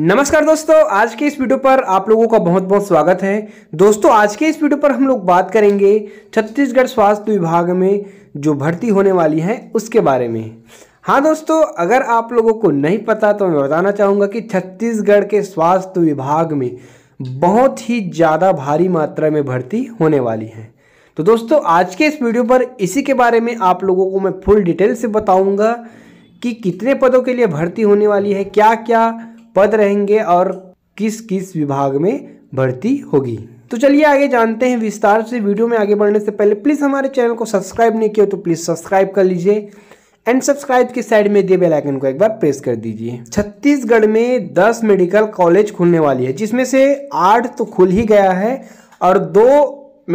नमस्कार दोस्तों आज के इस वीडियो पर आप लोगों का बहुत बहुत स्वागत है दोस्तों आज के इस वीडियो पर हम लोग बात करेंगे छत्तीसगढ़ स्वास्थ्य विभाग में जो भर्ती होने वाली है उसके बारे में हाँ दोस्तों अगर आप लोगों को नहीं पता तो मैं बताना चाहूँगा कि छत्तीसगढ़ के स्वास्थ्य विभाग में बहुत ही ज़्यादा भारी मात्रा में भर्ती होने वाली है तो दोस्तों आज के इस वीडियो पर इसी के बारे में आप लोगों को मैं फुल डिटेल से बताऊँगा कि कितने पदों के लिए भर्ती होने वाली है क्या क्या पद रहेंगे और किस किस विभाग में भर्ती होगी तो चलिए आगे जानते हैं विस्तार से वीडियो में आगे बढ़ने से पहले प्लीज़ हमारे चैनल को सब्सक्राइब नहीं किया तो प्लीज़ सब्सक्राइब कर लीजिए एंड सब्सक्राइब के साइड में दिए बेल आइकन को एक बार प्रेस कर दीजिए छत्तीसगढ़ में 10 मेडिकल कॉलेज खुलने वाली है जिसमें से आठ तो खुल ही गया है और दो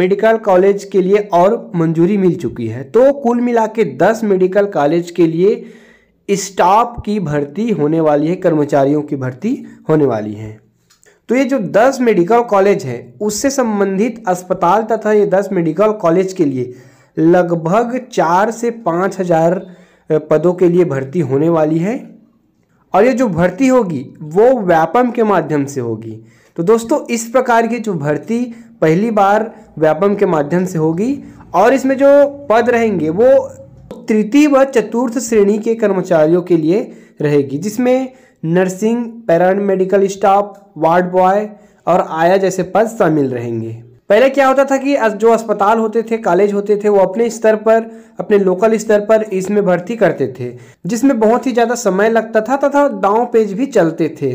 मेडिकल कॉलेज के लिए और मंजूरी मिल चुकी है तो कुल मिला के दस मेडिकल कॉलेज के लिए स्टाफ की भर्ती होने वाली है कर्मचारियों की भर्ती होने वाली है तो ये जो 10 मेडिकल कॉलेज है उससे संबंधित अस्पताल तथा ये 10 मेडिकल कॉलेज के लिए लगभग चार से पाँच हजार पदों के लिए भर्ती होने वाली है और ये जो भर्ती होगी वो व्यापम के माध्यम से होगी तो दोस्तों इस प्रकार की जो भर्ती पहली बार व्यापम के माध्यम से होगी और इसमें जो पद रहेंगे वो तृतीय व चतुर्थ श्रेणी के कर्मचारियों के लिए रहेगी जिसमें nursing para medical staff ward boy और आया जैसे पद शामिल रहेंगे पहले क्या होता था कि जो अस्पताल होते थे कॉलेज होते थे वो अपने स्तर पर अपने लोकल स्तर पर इसमें भर्ती करते थे जिसमें बहुत ही ज़्यादा समय लगता था तथा दाव पेज भी चलते थे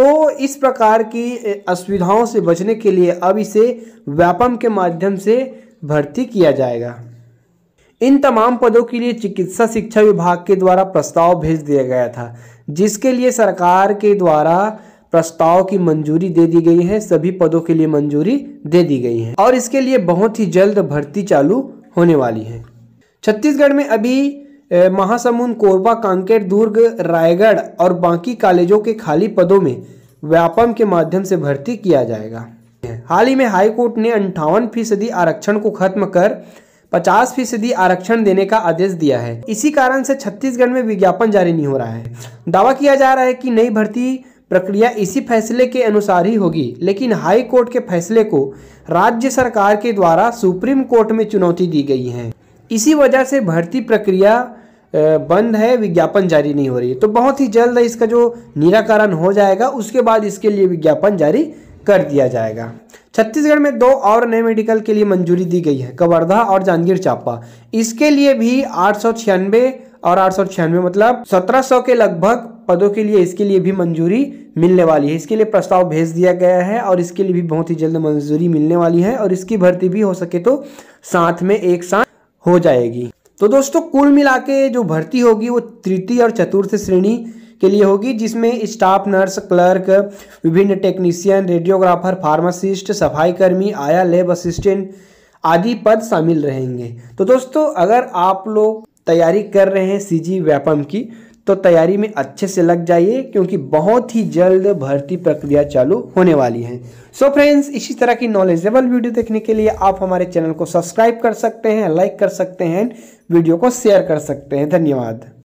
तो इस प्रकार की असुविधाओं से बचने के लिए अब इसे व्यापम के माध्यम से भर्ती किया जाएगा इन तमाम पदों के लिए चिकित्सा शिक्षा विभाग के द्वारा प्रस्ताव भेज दिया गया था जिसके लिए सरकार के द्वारा प्रस्ताव की मंजूरी दे दी गई है सभी पदों के लिए मंजूरी दे दी गई है और इसके लिए बहुत ही जल्द भर्ती चालू होने वाली है छत्तीसगढ़ में अभी महासमुंद कोरबा कांकेर दुर्ग रायगढ़ और बाकी कॉलेजों के खाली पदों में व्यापम के माध्यम से भर्ती किया जाएगा हाल ही में हाईकोर्ट ने अंठावन फीसदी आरक्षण को खत्म कर पचास फीसदी आरक्षण देने का आदेश दिया है इसी कारण से छत्तीसगढ़ में विज्ञापन जारी नहीं हो रहा है दावा किया जा रहा है कि नई भर्ती प्रक्रिया इसी फैसले के अनुसार ही होगी लेकिन हाई कोर्ट के फैसले को राज्य सरकार के द्वारा सुप्रीम कोर्ट में चुनौती दी गई है इसी वजह से भर्ती प्रक्रिया बंद है विज्ञापन जारी नहीं हो रही तो बहुत ही जल्द इसका जो निराकरण हो जाएगा उसके बाद इसके लिए विज्ञापन जारी कर दिया जाएगा छत्तीसगढ़ में दो और नए मेडिकल के लिए मंजूरी दी गई है कवर्धा और जांजगीर चांपा इसके लिए भी आठ और आठ मतलब 1700 के लगभग पदों के लिए इसके लिए भी मंजूरी मिलने वाली है इसके लिए प्रस्ताव भेज दिया गया है और इसके लिए भी बहुत ही जल्द मंजूरी मिलने वाली है और इसकी भर्ती भी हो सके तो साथ में एक साथ हो जाएगी तो दोस्तों कुल मिला के जो भर्ती होगी वो तृतीय और चतुर्थ श्रेणी के लिए होगी जिसमें स्टाफ नर्स क्लर्क विभिन्न टेक्नीशियन रेडियोग्राफर फार्मासिस्ट सफाई कर्मी आया लेब असिस्टेंट आदि पद शामिल रहेंगे तो दोस्तों अगर आप लोग तैयारी कर रहे हैं सी जी व्यापम की तो तैयारी में अच्छे से लग जाइए क्योंकि बहुत ही जल्द भर्ती प्रक्रिया चालू होने वाली है सो so फ्रेंड्स इसी तरह की नॉलेजेबल वीडियो देखने के लिए आप हमारे चैनल को सब्सक्राइब कर सकते हैं लाइक कर सकते हैं वीडियो को शेयर कर सकते हैं धन्यवाद